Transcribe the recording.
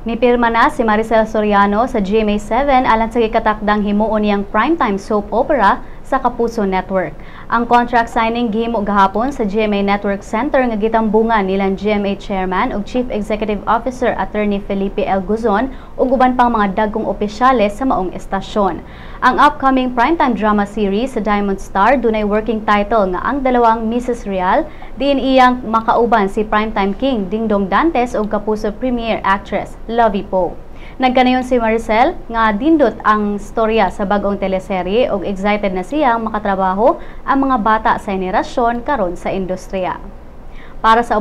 Nipirma na si Maricel Soriano sa GMA7 alang sa ikatakdang himuon niyang primetime soap opera sa Kapuso Network. Ang contract signing gihimo gahapon sa GMA Network Center nga gitambungan nilang GMA Chairman ug Chief Executive Officer Attorney Felipe L. Guzon ug uban pang mga dagkong opisyales sa maong estasyon. Ang upcoming primetime drama series sa Diamond Star dunay working title nga Ang Dalawang Mrs. Real din iyang makauban si primetime king Dingdong Dantes ug kapuso premier actress Lovey Poe. Nagkanayon si Marcel nga dindot ang storya sa bagong teleserye ug excited na siya makatrabaho ang mga bata sa henerasyon karon sa industriya. Para sa